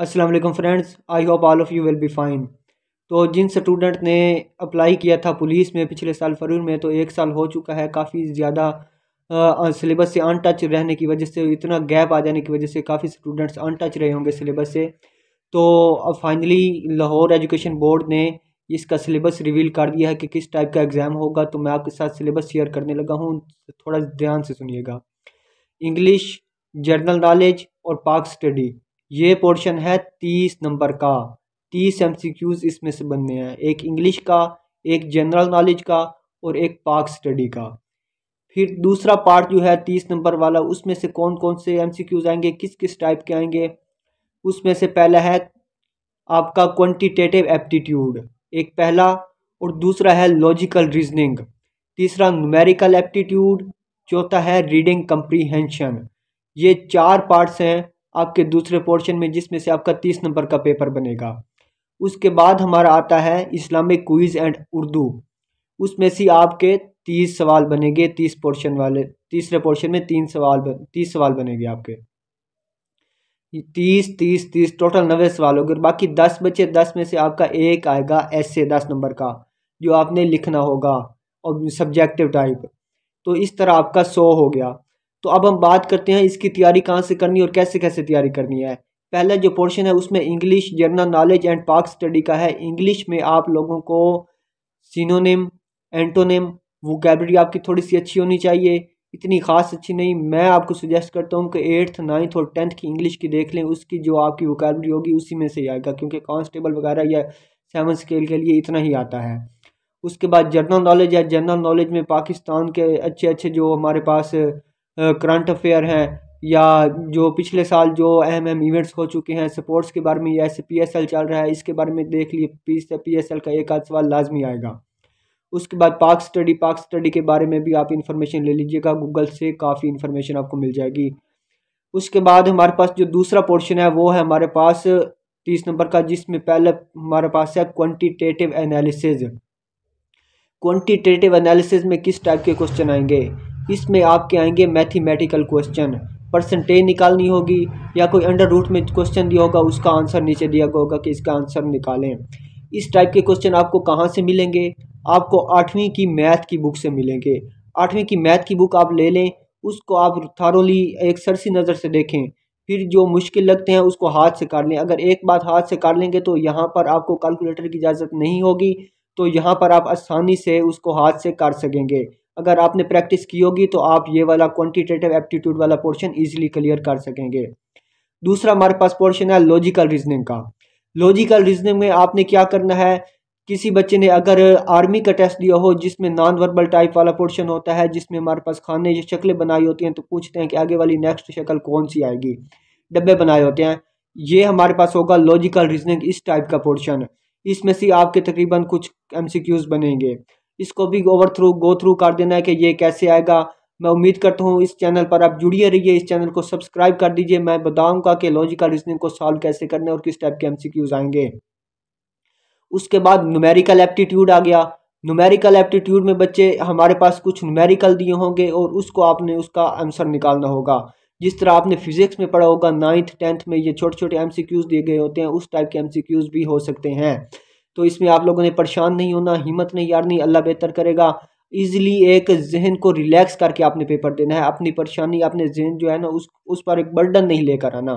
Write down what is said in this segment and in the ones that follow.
अस्सलाम वालेकुम friends I hope all of you will be fine तो जिन स्टूडेंट ने अप्लाई किया था पुलिस में पिछले साल फरवरी में तो एक साल हो चुका है काफ़ी ज़्यादा सिलेबस से अनटच रहने की वजह से इतना गैप आ जाने की वजह से काफ़ी स्टूडेंट्स अनटच रहे होंगे सिलेबस से तो अब फाइनली लाहौर एजुकेशन बोर्ड ने इसका सिलेबस रिवील कर दिया है कि किस टाइप का एग्ज़ाम होगा तो मैं आपके साथ सिलेबस शेयर करने लगा हूँ थोड़ा ध्यान से सुनिएगा इंग्लिश जनरल नॉलेज और पाक स्टडी ये पोर्शन है तीस नंबर का तीस एम इसमें से बनने हैं एक इंग्लिश का एक जनरल नॉलेज का और एक पार्क स्टडी का फिर दूसरा पार्ट जो है तीस नंबर वाला उसमें से कौन कौन से एम आएंगे किस किस टाइप के आएंगे उसमें से पहला है आपका क्वान्टिटेटिव एप्टीट्यूड एक पहला और दूसरा है लॉजिकल रीजनिंग तीसरा न्यूमेरिकल एप्टीट्यूड चौथा है रीडिंग कंप्रीहेंशन ये चार पार्ट्स हैं आपके दूसरे पोर्शन में जिसमें से आपका तीस नंबर का पेपर बनेगा उसके बाद हमारा आता है इस्लामिक क्विज़ एंड उर्दू उसमें से आपके तीस सवाल बनेंगे तीस पोर्शन वाले तीसरे पोर्शन में तीन सवाल बन तीस सवाल बनेंगे आपके तीस तीस तीस टोटल नवे सवाल हो गए बाकी दस बचे दस में से आपका एक आएगा ऐसे दस नंबर का जो आपने लिखना होगा और सब्जेक्टिव टाइप तो इस तरह आपका सौ हो गया तो अब हम बात करते हैं इसकी तैयारी कहाँ से करनी है और कैसे कैसे तैयारी करनी है पहला जो पोर्शन है उसमें English general knowledge and park study का है इंग्लिश में आप लोगों को सिनोनिम एंटोनिम कैबरी आपकी थोड़ी सी अच्छी होनी चाहिए इतनी ख़ास अच्छी नहीं मैं आपको सजेस्ट करता हूँ कि एट्थ नाइन्थ और टेंथ की इंग्लिश की देख लें उसकी जो आपकी कैबरी होगी उसी में से ही आएगा क्योंकि कांस्टेबल वगैरह या सेवन स्केल के लिए इतना ही आता है उसके बाद जनरल नॉलेज या जनरल नॉलेज में पाकिस्तान के अच्छे अच्छे जो हमारे पास करंट अफेयर हैं या जो पिछले साल जो अहम अहम इवेंट्स हो चुके हैं स्पोर्ट्स के बारे में ऐसे पी एस एल चल रहा है इसके बारे में देख लिए पी एस एल का एक आध सवाल लाजमी आएगा उसके बाद पार्क स्टडी पार्क स्टडी के बारे में भी आप इन्फॉर्मेशन ले लीजिएगा गूगल से काफ़ी इन्फॉर्मेशन आपको मिल जाएगी उसके बाद हमारे पास जो दूसरा पोर्शन है वो है हमारे पास तीस नंबर का जिसमें पहले हमारे पास है क्वांटिटेटिव एनालिसिस क्वांटिटेटिव एनालिसिस में किस टाइप के क्वेश्चन आएंगे इसमें आपके आएंगे मैथमेटिकल क्वेश्चन परसेंटेज निकालनी होगी या कोई अंडर रूट में क्वेश्चन दिया होगा उसका आंसर नीचे दिया होगा कि इसका आंसर निकालें इस टाइप के क्वेश्चन आपको कहाँ से मिलेंगे आपको आठवीं की मैथ की बुक से मिलेंगे आठवीं की मैथ की बुक आप ले लें उसको आप थारोली एक सरसी नज़र से देखें फिर जो मुश्किल लगते हैं उसको हाथ से काट लें अगर एक बात हाथ से काट लेंगे तो यहाँ पर आपको कैलकुलेटर की इजाज़त नहीं होगी तो यहाँ पर आप आसानी से उसको हाथ से काट सकेंगे अगर आपने प्रैक्टिस की होगी तो आप ये वाला क्वांटिटेटिव एप्टीट्यूड वाला पोर्शन ईजिली क्लियर कर सकेंगे दूसरा हमारे पास पोर्शन है लॉजिकल रीजनिंग का लॉजिकल रीजनिंग में आपने क्या करना है किसी बच्चे ने अगर आर्मी का टेस्ट दिया हो जिसमें नॉन वर्बल टाइप वाला पोर्शन होता है जिसमें हमारे पास खाने या शक्लें बनाई होती हैं तो पूछते हैं कि आगे वाली नेक्स्ट शक्ल कौन सी आएगी डब्बे बनाए होते हैं ये हमारे पास होगा लॉजिकल रीजनिंग इस टाइप का पोर्शन इसमें से आपके तकरीबन कुछ एम बनेंगे इसको भी ओवर थ्रू गो थ्रू कर देना है कि ये कैसे आएगा मैं उम्मीद करता हूँ इस चैनल पर आप जुड़िए रहिए इस चैनल को सब्सक्राइब कर दीजिए मैं बताऊँगा कि लॉजिकल रीजनिंग को सॉल्व कैसे करना है और किस टाइप के क्यूज़ आएंगे उसके बाद नुमेरिकल एप्टीट्यूड आ गया नुमेरिकल एप्टीट्यूड में बच्चे हमारे पास कुछ नुमेरिकल दिए होंगे और उसको आपने उसका आंसर निकालना होगा जिस तरह आपने फिज़िक्स में पढ़ा होगा नाइन्थ टेंथ में ये छोटे छोटे एमसीक्यूज दिए गए होते हैं उस टाइप के एमसीक्यूज भी हो सकते हैं तो इसमें आप लोगों ने परेशान नहीं होना हिम्मत नहीं यार नहीं अल्लाह बेहतर करेगा ईज़िली एक जहन को रिलैक्स करके आपने पेपर देना है अपनी परेशानी अपने जहन जो है ना उस उस पर एक बर्डन नहीं लेकर आना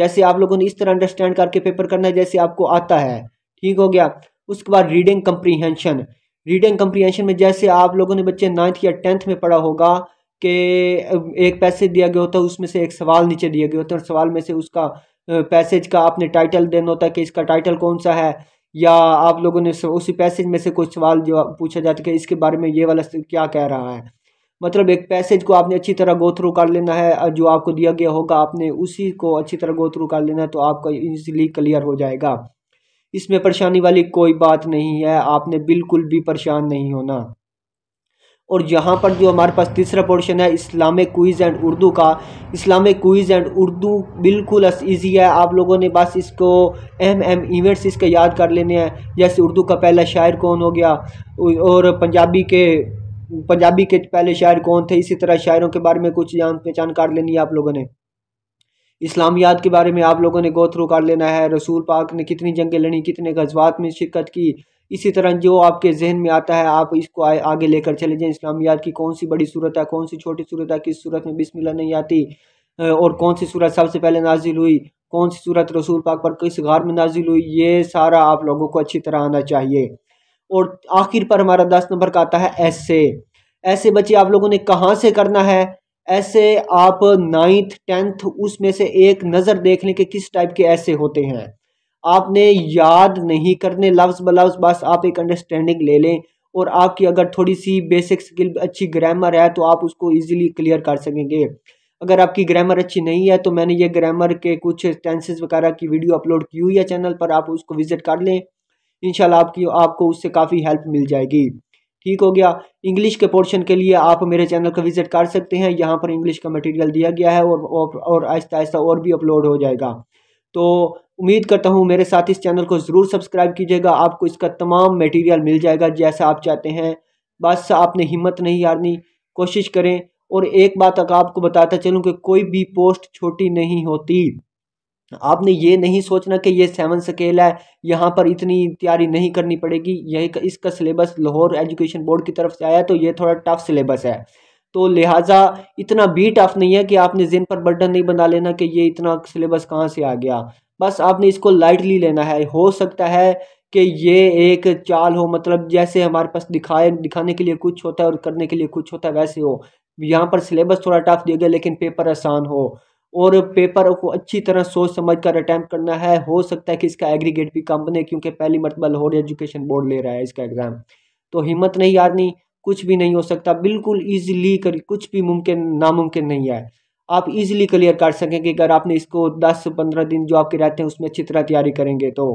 जैसे आप लोगों ने इस तरह अंडरस्टैंड करके पेपर करना है जैसे आपको आता है ठीक हो गया उसके बाद रीडिंग कम्प्रीहेंशन रीडिंग कम्प्रीहेंशन में जैसे आप लोगों ने बच्चे नाइन्थ या टेंथ में पढ़ा होगा कि एक पैसेज दिया गया होता है उसमें से एक सवाल नीचे दिया गया होता है सवाल में से उसका पैसेज का आपने टाइटल देना होता है कि इसका टाइटल कौन सा है या आप लोगों ने उसी पैसेज में से कुछ सवाल जो पूछा जाता है इसके बारे में ये वाला क्या कह रहा है मतलब एक पैसेज को आपने अच्छी तरह गो थ्रू कर लेना है जो आपको दिया गया होगा आपने उसी को अच्छी तरह गो थ्रू कर लेना है तो आपका इजीली क्लियर हो जाएगा इसमें परेशानी वाली कोई बात नहीं है आपने बिल्कुल भी परेशान नहीं होना और यहाँ पर जो हमारे पास तीसरा पोर्शन है इस्लामिक क्विज़ एंड उर्दू का इस्लामिक क्विज़ एंड उर्दू बिल्कुल ईजी है आप लोगों ने बस इसको अहम अहम इवेंट्स इसके याद कर लेने हैं जैसे उर्दू का पहला शायर कौन हो गया और पंजाबी के पंजाबी के पहले शायर कौन थे इसी तरह शायरों के बारे में कुछ जान पहचान कर लेनी है आप लोगों ने इस्लामियात के बारे में आप लोगों ने गो थ्रू कर लेना है रसूल पाक ने कितनी जंगें लड़ी कितने गजबात में शिरकत की इसी तरह जो आपके जहन में आता है आप इसको आ, आगे लेकर चले जाएँ इस्लामियात की कौन सी बड़ी सूरत है कौन सी छोटी सूरत है किस सूरत में बिस्मिल्लाह नहीं आती और कौन सी सूरत सबसे पहले नाजिल हुई कौन सी सूरत रसूल पाक पर किस गार में नाजिल हुई ये सारा आप लोगों को अच्छी तरह आना चाहिए और आखिर पर हमारा दस नंबर का आता है ऐसे ऐसे बच्चे आप लोगों ने कहाँ से करना है ऐसे आप नाइन्थ टेंथ उसमें से एक नज़र देख लें कि किस टाइप के ऐसे होते हैं आपने याद नहीं करने लफ्ज़ ब लफ्ज़ बस आप एक अंडरस्टैंडिंग ले लें और आपकी अगर थोड़ी सी बेसिक स्किल अच्छी ग्रामर है तो आप उसको इजीली क्लियर कर सकेंगे अगर आपकी ग्रामर अच्छी नहीं है तो मैंने ये ग्रामर के कुछ टेंसेज वगैरह की वीडियो अपलोड की हुई है चैनल पर आप उसको विज़िट कर लें इनशाला आपकी आपको उससे काफ़ी हेल्प मिल जाएगी ठीक हो गया इंग्लिश के पोर्शन के लिए आप मेरे चैनल को विज़िट कर सकते हैं यहाँ पर इंग्लिश का मटेरियल दिया गया है और, और आहिस्ता आहिस्ता और भी अपलोड हो जाएगा तो उम्मीद करता हूँ मेरे साथ इस चैनल को ज़रूर सब्सक्राइब कीजिएगा आपको इसका तमाम मटेरियल मिल जाएगा जैसा आप चाहते हैं बस आपने हिम्मत नहीं हारनी कोशिश करें और एक बात अगर आपको बताता चलूँ कि कोई भी पोस्ट छोटी नहीं होती आपने ये नहीं सोचना कि ये सेवन स्केल है यहाँ पर इतनी तैयारी नहीं करनी पड़ेगी यही इसका सिलेबस लाहौर एजुकेशन बोर्ड की तरफ से आया तो ये थोड़ा टफ सिलेबस है तो लिहाजा इतना भी टफ नहीं है कि आपने जिन पर बर्डन नहीं बना लेना कि ये इतना सिलेबस कहाँ से आ गया बस आपने इसको लाइटली लेना है हो सकता है कि ये एक चाल हो मतलब जैसे हमारे पास दिखाए दिखाने के लिए कुछ होता है और करने के लिए कुछ होता है वैसे हो यहाँ पर सिलेबस थोड़ा टफ दिया गया लेकिन पेपर आसान हो और पेपर को अच्छी तरह सोच समझ कर अटैम्प्ट करना है हो सकता है कि इसका एग्रीगेट भी कम बने क्योंकि पहली मरतबा लाहौर एजुकेशन बोर्ड ले रहा है इसका एग्ज़ाम तो हिम्मत नहीं आदनी कुछ भी नहीं हो सकता बिल्कुल ईजिली कर कुछ भी मुमकिन नामुमकिन नहीं है आप इजीली क्लियर कर सकें कि अगर आपने इसको 10 से 15 दिन जो आपके रहते हैं उसमें अच्छी तरह तैयारी करेंगे तो